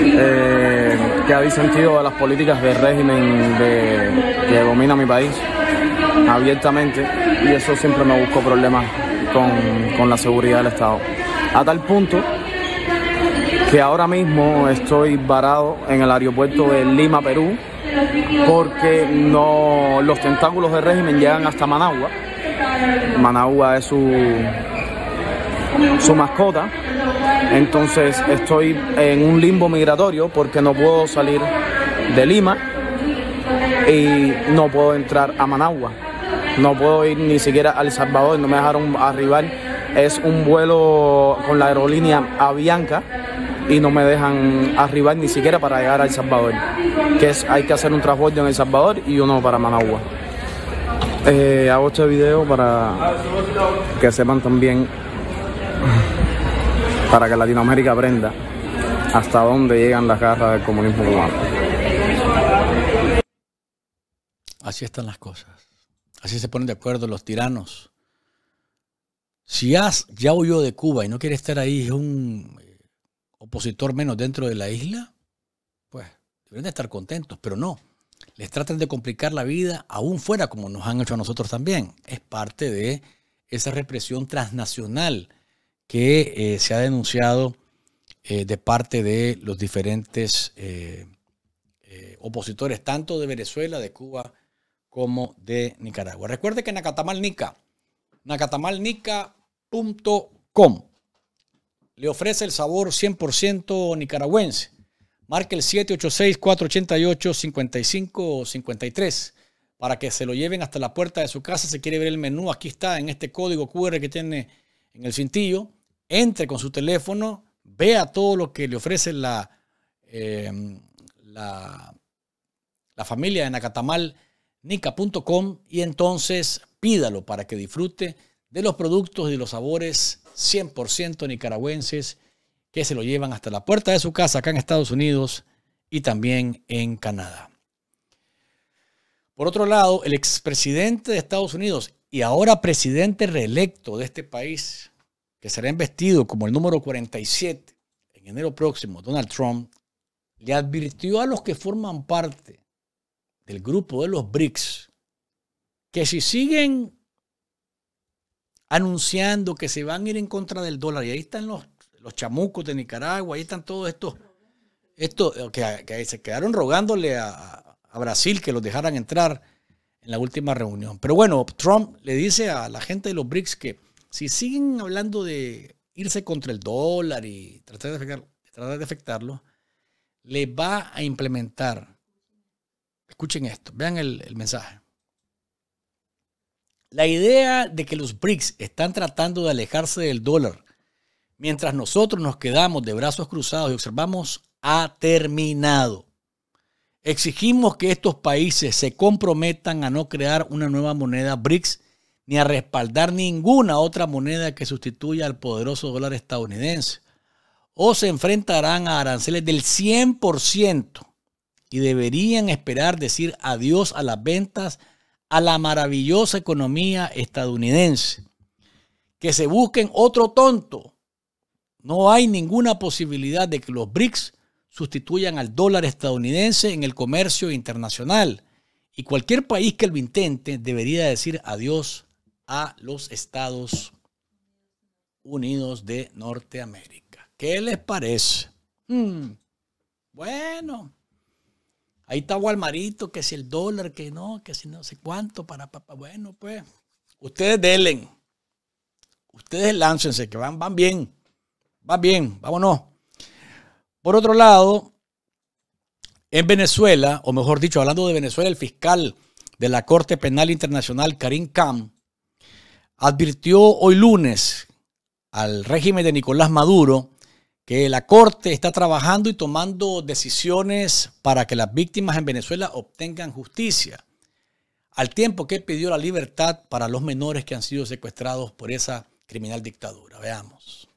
eh, que ha disentido de las políticas del régimen que domina mi país abiertamente y eso siempre me buscó problemas con, con la seguridad del Estado. A tal punto que ahora mismo estoy varado en el aeropuerto de Lima, Perú, porque no, los tentáculos de régimen llegan hasta Managua. Managua es su, su mascota. Entonces estoy en un limbo migratorio porque no puedo salir de Lima y no puedo entrar a Managua. No puedo ir ni siquiera al Salvador, no me dejaron arribar. Es un vuelo con la aerolínea Avianca y no me dejan arribar ni siquiera para llegar a El Salvador, que es, hay que hacer un trasbordo en El Salvador y uno para Managua. Eh, hago este video para que sepan también, para que Latinoamérica aprenda hasta dónde llegan las garras del comunismo cubano. Así están las cosas. Así se ponen de acuerdo los tiranos. Si has, ya huyó de Cuba y no quiere estar ahí, es un, opositor menos dentro de la isla, pues deberían de estar contentos, pero no. Les tratan de complicar la vida aún fuera, como nos han hecho a nosotros también. Es parte de esa represión transnacional que eh, se ha denunciado eh, de parte de los diferentes eh, opositores, tanto de Venezuela, de Cuba, como de Nicaragua. Recuerde que Nacatamalnica, nacatamalnica.com le ofrece el sabor 100% nicaragüense. Marque el 786-488-5553 para que se lo lleven hasta la puerta de su casa. Si quiere ver el menú, aquí está en este código QR que tiene en el cintillo. Entre con su teléfono, vea todo lo que le ofrece la, em, la, familia de Nacatamal, y entonces pídalo para que disfrute de los productos y de los sabores 100% nicaragüenses que se lo llevan hasta la puerta de su casa acá en Estados Unidos y también en Canadá. Por otro lado, el expresidente de Estados Unidos y ahora presidente reelecto de este país, que será investido como el número 47 en enero próximo, Donald Trump, le advirtió a los que forman parte del grupo de los BRICS que si siguen anunciando que se van a ir en contra del dólar. Y ahí están los, los chamucos de Nicaragua, ahí están todos estos, eh, que, se quedaron rogándole a, Brasil que los dejaran entrar en la última reunión. Pero bueno, Trump le dice a la gente de los BRICS que si siguen hablando de irse contra el dólar y tratar de, tratar de afectarlo, le va a implementar. Escuchen esto, vean el mensaje la idea de que los BRICS están tratando de alejarse del dólar, mientras nosotros nos quedamos de brazos cruzados y observamos, ha terminado. Exigimos que estos países se comprometan a no crear una nueva moneda BRICS ni a respaldar ninguna otra moneda que sustituya al poderoso dólar estadounidense. O se enfrentarán a aranceles del 100% y deberían esperar decir adiós a las ventas a la maravillosa economía estadounidense. Que se busquen otro tonto. No hay ninguna posibilidad de que los BRICS sustituyan al dólar estadounidense en el comercio internacional. Y cualquier país que lo intente debería decir adiós a los Estados Unidos de Norteamérica. ¿Qué les parece? Hmm. Bueno. Ahí está Walmarito, que si el dólar, que no, que si no sé cuánto, para papá. Bueno, pues, ustedes delen. Ustedes láncense, que van, van bien. Van bien, vámonos. Por otro lado, en Venezuela, o mejor dicho, hablando de Venezuela, el fiscal de la Corte Penal Internacional, Karim Khan, advirtió hoy lunes al régimen de Nicolás Maduro que la Corte está trabajando y tomando decisiones para que las víctimas en Venezuela obtengan justicia, al tiempo que pidió la libertad para los menores que han sido secuestrados por esa criminal dictadura. Veamos.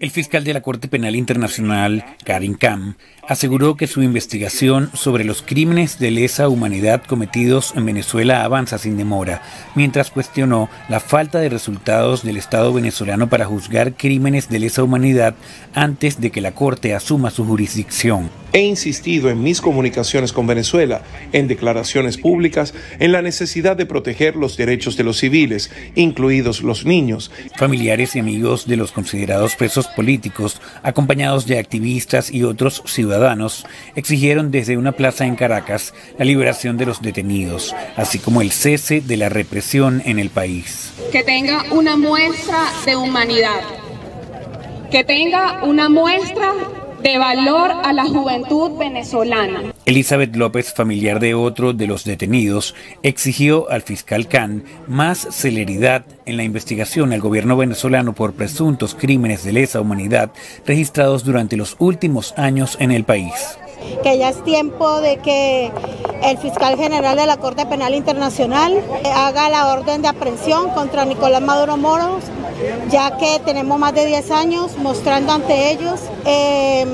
El fiscal de la Corte Penal Internacional, Karim Kam, aseguró que su investigación sobre los crímenes de lesa humanidad cometidos en Venezuela avanza sin demora, mientras cuestionó la falta de resultados del Estado venezolano para juzgar crímenes de lesa humanidad antes de que la Corte asuma su jurisdicción. He insistido en mis comunicaciones con Venezuela, en declaraciones públicas, en la necesidad de proteger los derechos de los civiles, incluidos los niños. Familiares y amigos de los considerados presos políticos, acompañados de activistas y otros ciudadanos, exigieron desde una plaza en Caracas la liberación de los detenidos, así como el cese de la represión en el país. Que tenga una muestra de humanidad. Que tenga una muestra de valor a la juventud venezolana. Elizabeth López, familiar de otro de los detenidos, exigió al fiscal Khan más celeridad en la investigación al gobierno venezolano por presuntos crímenes de lesa humanidad registrados durante los últimos años en el país que ya es tiempo de que el fiscal general de la Corte Penal Internacional eh, haga la orden de aprehensión contra Nicolás Maduro Moros, ya que tenemos más de 10 años mostrando ante ellos em,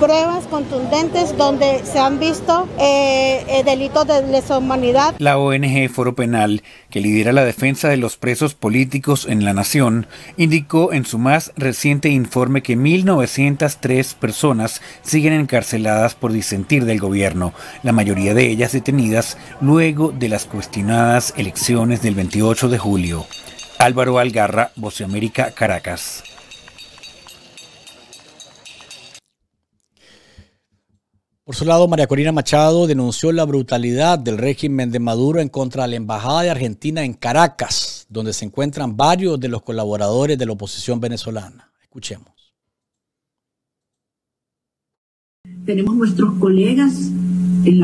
pruebas contundentes donde se han visto eh, eh, delitos de lesa humanidad. La ONG Foro Penal, que lidera la defensa de los presos políticos en la nación, indicó en su más reciente informe que 1.903 personas siguen encarceladas por disentir del gobierno, la mayoría de ellas detenidas luego de las cuestionadas elecciones del 28 de julio. Álvaro Algarra, Voceamérica, Caracas. Por su lado, María Corina Machado denunció la brutalidad del régimen de Maduro en contra de la Embajada de Argentina en Caracas, donde se encuentran varios de los colaboradores de la oposición venezolana. Escuchemos. Tenemos nuestros colegas en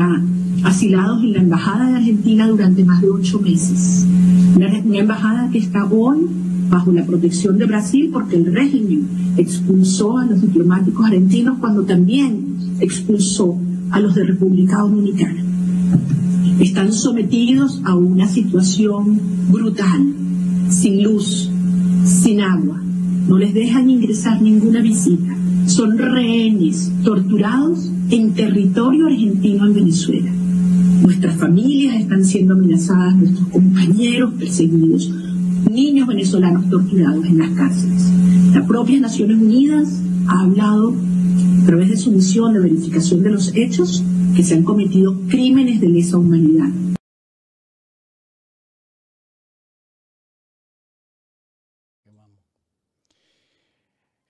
asilados en la Embajada de Argentina durante más de ocho meses. una embajada que está hoy bajo la protección de Brasil porque el régimen expulsó a los diplomáticos argentinos cuando también expulsó a los de República Dominicana. Están sometidos a una situación brutal, sin luz, sin agua. No les dejan ingresar ninguna visita son rehenes torturados en territorio argentino en Venezuela. Nuestras familias están siendo amenazadas, nuestros compañeros perseguidos, niños venezolanos torturados en las cárceles. Las propia Naciones Unidas ha hablado, a través de su misión de verificación de los hechos, que se han cometido crímenes de lesa humanidad.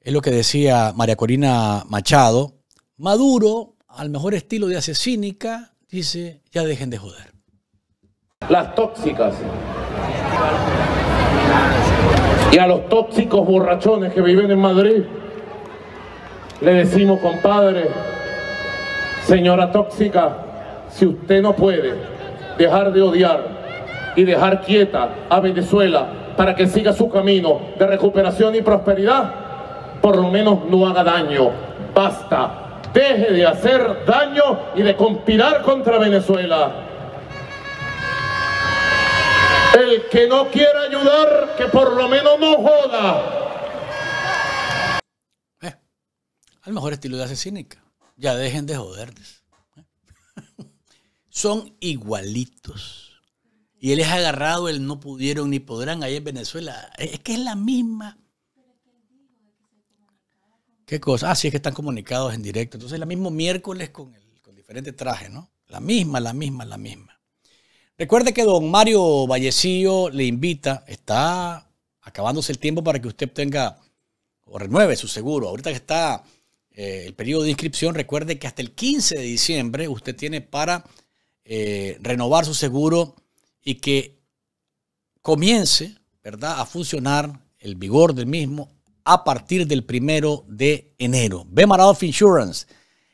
Es lo que decía María Corina Machado. Maduro, al mejor estilo de asesínica, dice, ya dejen de joder. Las tóxicas. Y a los tóxicos borrachones que viven en Madrid, le decimos, compadre, señora tóxica, si usted no puede dejar de odiar y dejar quieta a Venezuela para que siga su camino de recuperación y prosperidad, por lo menos no haga daño. Basta, deje de hacer daño y de conspirar contra Venezuela. El que no quiera ayudar, que por lo menos no joda. A eh, al mejor estilo de Cínica. Ya dejen de joderles. Son igualitos. Y él es agarrado, él no pudieron ni podrán ahí en Venezuela. Es que es la misma ¿Qué cosa? Ah, sí, es que están comunicados en directo. Entonces, el mismo miércoles con, el, con diferente traje, ¿no? La misma, la misma, la misma. Recuerde que don Mario Vallecillo le invita, está acabándose el tiempo para que usted tenga o renueve su seguro. Ahorita que está eh, el periodo de inscripción, recuerde que hasta el 15 de diciembre usted tiene para eh, renovar su seguro y que comience, ¿verdad?, a funcionar el vigor del mismo a partir del primero de enero. B Health Insurance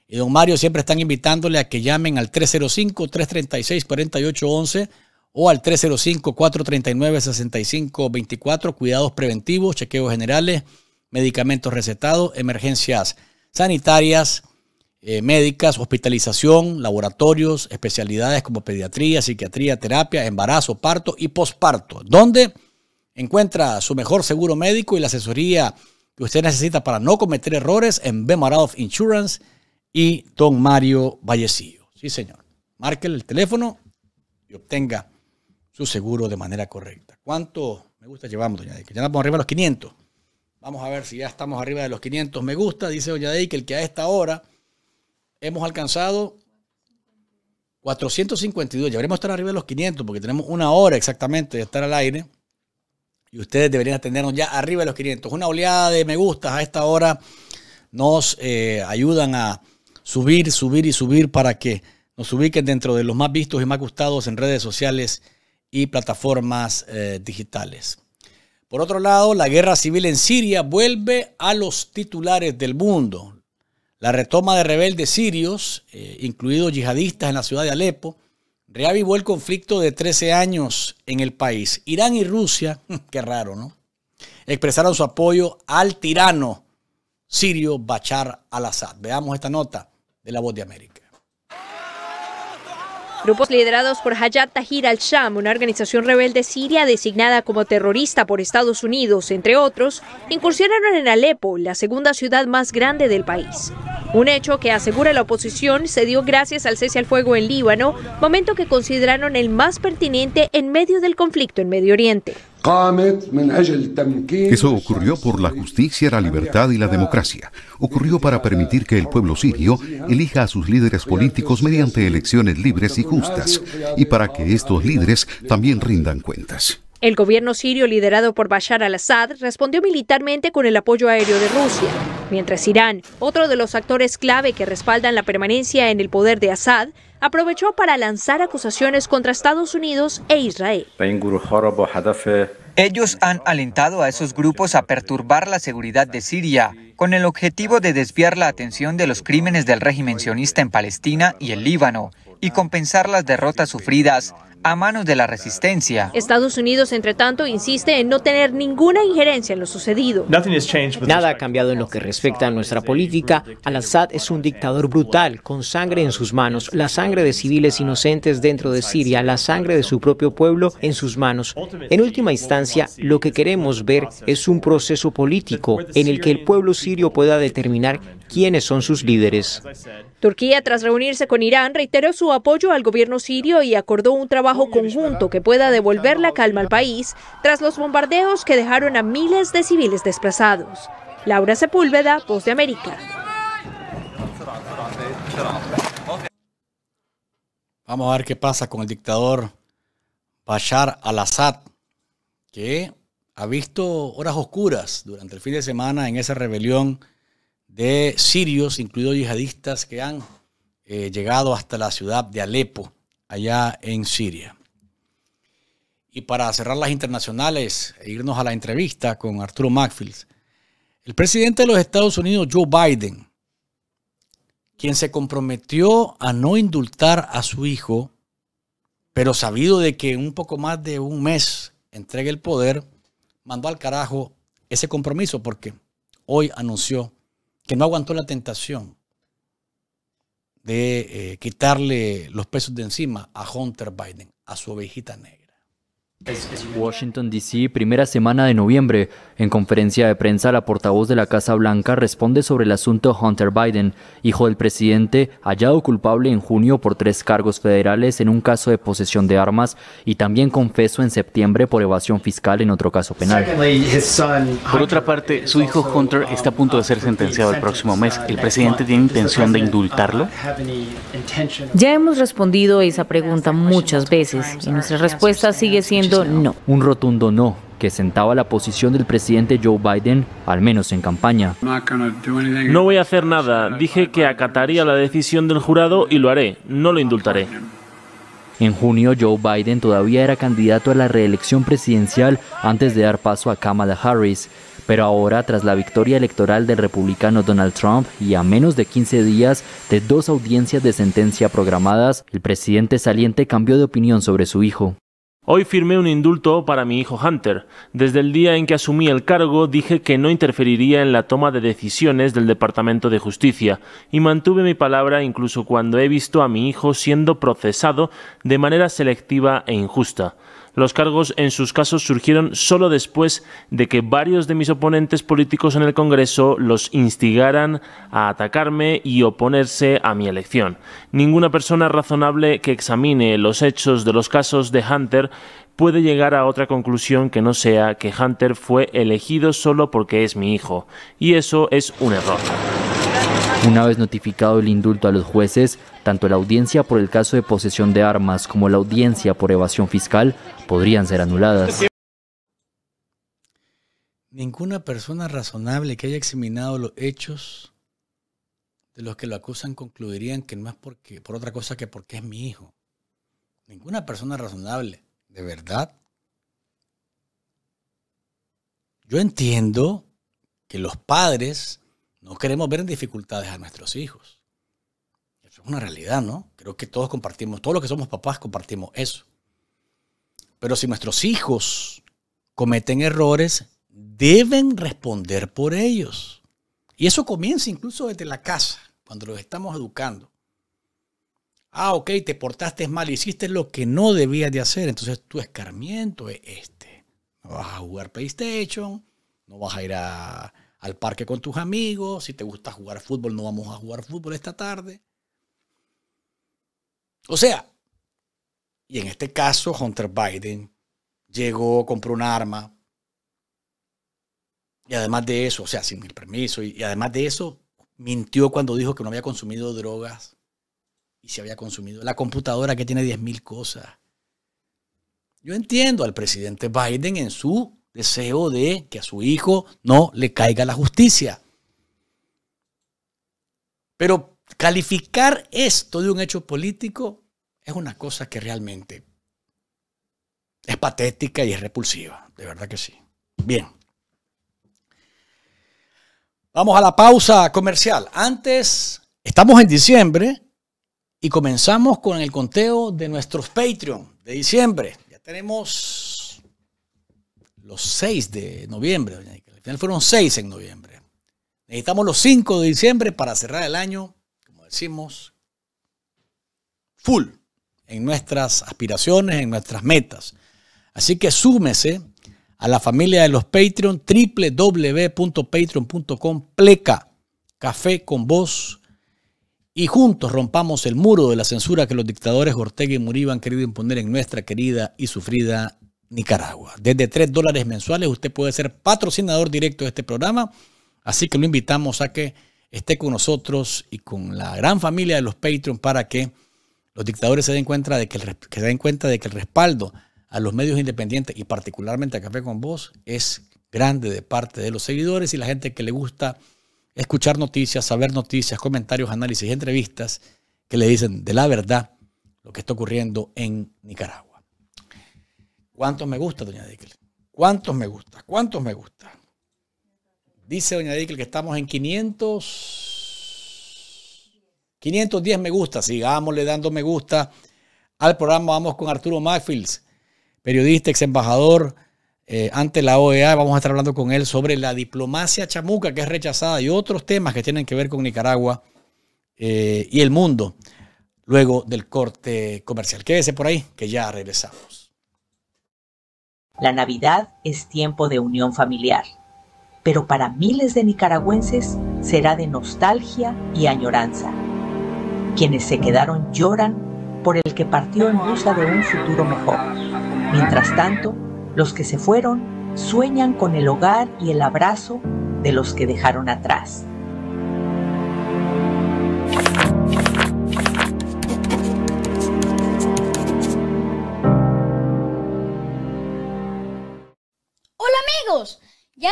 y don Mario siempre están invitándole a que llamen al 305-336-4811 o al 305-439-6524. Cuidados preventivos, chequeos generales, medicamentos recetados, emergencias sanitarias, eh, médicas, hospitalización, laboratorios, especialidades como pediatría, psiquiatría, terapia, embarazo, parto y posparto. ¿Dónde? Encuentra su mejor seguro médico y la asesoría que usted necesita para no cometer errores en of Insurance y Don Mario Vallecillo. Sí, señor. Márquele el teléfono y obtenga su seguro de manera correcta. ¿Cuánto me gusta llevamos, doña Deike? Ya estamos arriba de los 500. Vamos a ver si ya estamos arriba de los 500 me gusta. Dice doña Deike, el que a esta hora hemos alcanzado 452. Ya veremos estar arriba de los 500 porque tenemos una hora exactamente de estar al aire y ustedes deberían atendernos ya arriba de los 500. Una oleada de me gusta a esta hora nos eh, ayudan a subir, subir y subir para que nos ubiquen dentro de los más vistos y más gustados en redes sociales y plataformas eh, digitales. Por otro lado, la guerra civil en Siria vuelve a los titulares del mundo. La retoma de rebeldes sirios, eh, incluidos yihadistas en la ciudad de Alepo, reavivó el conflicto de 13 años en el país. Irán y Rusia, qué raro, ¿no? Expresaron su apoyo al tirano sirio Bachar al-Assad. Veamos esta nota de La Voz de América. Grupos liderados por Hayat Tahir al-Sham, una organización rebelde siria designada como terrorista por Estados Unidos, entre otros, incursionaron en Alepo, la segunda ciudad más grande del país. Un hecho que, asegura la oposición, se dio gracias al cese al fuego en Líbano, momento que consideraron el más pertinente en medio del conflicto en Medio Oriente. Eso ocurrió por la justicia, la libertad y la democracia. Ocurrió para permitir que el pueblo sirio elija a sus líderes políticos mediante elecciones libres y justas, y para que estos líderes también rindan cuentas. El gobierno sirio liderado por Bashar al-Assad respondió militarmente con el apoyo aéreo de Rusia, mientras Irán, otro de los actores clave que respaldan la permanencia en el poder de Assad, aprovechó para lanzar acusaciones contra Estados Unidos e Israel. Ellos han alentado a esos grupos a perturbar la seguridad de Siria con el objetivo de desviar la atención de los crímenes del régimen sionista en Palestina y el Líbano y compensar las derrotas sufridas a manos de la resistencia. Estados Unidos, entre tanto, insiste en no tener ninguna injerencia en lo sucedido. Nada ha cambiado en lo que respecta a nuestra política. Al-Assad es un dictador brutal, con sangre en sus manos, la sangre de civiles inocentes dentro de Siria, la sangre de su propio pueblo en sus manos. En última instancia, lo que queremos ver es un proceso político en el que el pueblo sirio pueda determinar quiénes son sus líderes. Turquía, tras reunirse con Irán, reiteró su apoyo al gobierno sirio y acordó un trabajo conjunto que pueda devolver la calma al país tras los bombardeos que dejaron a miles de civiles desplazados. Laura Sepúlveda, Voz de América. Vamos a ver qué pasa con el dictador Bashar al-Assad, que ha visto horas oscuras durante el fin de semana en esa rebelión de sirios, incluidos yihadistas, que han eh, llegado hasta la ciudad de Alepo allá en Siria. Y para cerrar las internacionales e irnos a la entrevista con Arturo Macfield, el presidente de los Estados Unidos, Joe Biden, quien se comprometió a no indultar a su hijo, pero sabido de que un poco más de un mes entregue el poder, mandó al carajo ese compromiso porque hoy anunció que no aguantó la tentación de eh, quitarle los pesos de encima a Hunter Biden, a su ovejita negra. Washington, D.C., primera semana de noviembre. En conferencia de prensa, la portavoz de la Casa Blanca responde sobre el asunto Hunter Biden, hijo del presidente, hallado culpable en junio por tres cargos federales en un caso de posesión de armas y también confeso en septiembre por evasión fiscal en otro caso penal. Por otra parte, su hijo Hunter um, está a punto de ser sentenciado el próximo mes. ¿El presidente tiene intención de uh, indultarlo? Ya hemos respondido a esa pregunta muchas veces y nuestra respuesta sigue siendo un rotundo no que sentaba la posición del presidente Joe Biden, al menos en campaña. No voy a hacer nada. Dije que acataría la decisión del jurado y lo haré. No lo indultaré. En junio, Joe Biden todavía era candidato a la reelección presidencial antes de dar paso a Kamala Harris, pero ahora, tras la victoria electoral del republicano Donald Trump y a menos de 15 días de dos audiencias de sentencia programadas, el presidente saliente cambió de opinión sobre su hijo. Hoy firmé un indulto para mi hijo Hunter. Desde el día en que asumí el cargo dije que no interferiría en la toma de decisiones del Departamento de Justicia y mantuve mi palabra incluso cuando he visto a mi hijo siendo procesado de manera selectiva e injusta. Los cargos en sus casos surgieron solo después de que varios de mis oponentes políticos en el Congreso los instigaran a atacarme y oponerse a mi elección. Ninguna persona razonable que examine los hechos de los casos de Hunter puede llegar a otra conclusión que no sea que Hunter fue elegido solo porque es mi hijo, y eso es un error. Una vez notificado el indulto a los jueces, tanto la audiencia por el caso de posesión de armas como la audiencia por evasión fiscal podrían ser anuladas. Ninguna persona razonable que haya examinado los hechos de los que lo acusan concluirían que no es porque, por otra cosa que porque es mi hijo. Ninguna persona razonable, de verdad. Yo entiendo que los padres no queremos ver en dificultades a nuestros hijos. Eso es una realidad, ¿no? Creo que todos compartimos, todos los que somos papás compartimos eso. Pero si nuestros hijos cometen errores, deben responder por ellos. Y eso comienza incluso desde la casa, cuando los estamos educando. Ah, ok, te portaste mal, hiciste lo que no debías de hacer, entonces tu escarmiento es este. No vas a jugar PlayStation, no vas a ir a al parque con tus amigos, si te gusta jugar fútbol, no vamos a jugar fútbol esta tarde. O sea, y en este caso Hunter Biden llegó, compró un arma. Y además de eso, o sea, sin el permiso, y, además de eso, mintió cuando dijo que no había consumido drogas y se había consumido la computadora que tiene 10.000 cosas. Yo entiendo al presidente Biden en su deseo de que a su hijo no le caiga la justicia. Pero calificar esto de un hecho político es una cosa que realmente es patética y es repulsiva, de verdad que sí. Bien. Vamos a la pausa comercial. Antes, estamos en diciembre y comenzamos con el conteo de nuestros Patreon de diciembre. Ya tenemos los 6 de noviembre, Al final fueron 6 en noviembre. Necesitamos los 5 de diciembre para cerrar el año, como decimos, full en nuestras aspiraciones, en nuestras metas. Así que súmese a la familia de los Patreon, www.patreon.com, pleca, café con voz, y juntos rompamos el muro de la censura que los dictadores Ortega y Muriba han querido imponer en nuestra querida y sufrida Nicaragua. Desde tres dólares mensuales usted puede ser patrocinador directo de este programa, así que lo invitamos a que esté con nosotros y con la gran familia de los Patreon para que los dictadores se den cuenta de que el, den cuenta de que el respaldo a los medios independientes y particularmente a Café con Voz es grande de parte de los seguidores y la gente que le gusta escuchar noticias, saber noticias, comentarios, análisis y entrevistas que le dicen de la verdad lo que está ocurriendo en Nicaragua. ¿Cuántos me gusta, doña Dickel? ¿Cuántos me gusta? ¿Cuántos me gusta? Dice doña Dickel que estamos en 500... 510 me gusta. Sigámosle dando me gusta al programa. Vamos con Arturo Macfields, periodista, ex embajador eh, ante la OEA. Vamos a estar hablando con él sobre la diplomacia chamuca que es rechazada y otros temas que tienen que ver con Nicaragua eh, y el mundo luego del corte comercial. Quédese por ahí, que ya regresamos. La Navidad es tiempo de unión familiar, pero para miles de nicaragüenses será de nostalgia y añoranza. Quienes se quedaron lloran por el que partió en busca de un futuro mejor. Mientras tanto, los que se fueron sueñan con el hogar y el abrazo de los que dejaron atrás.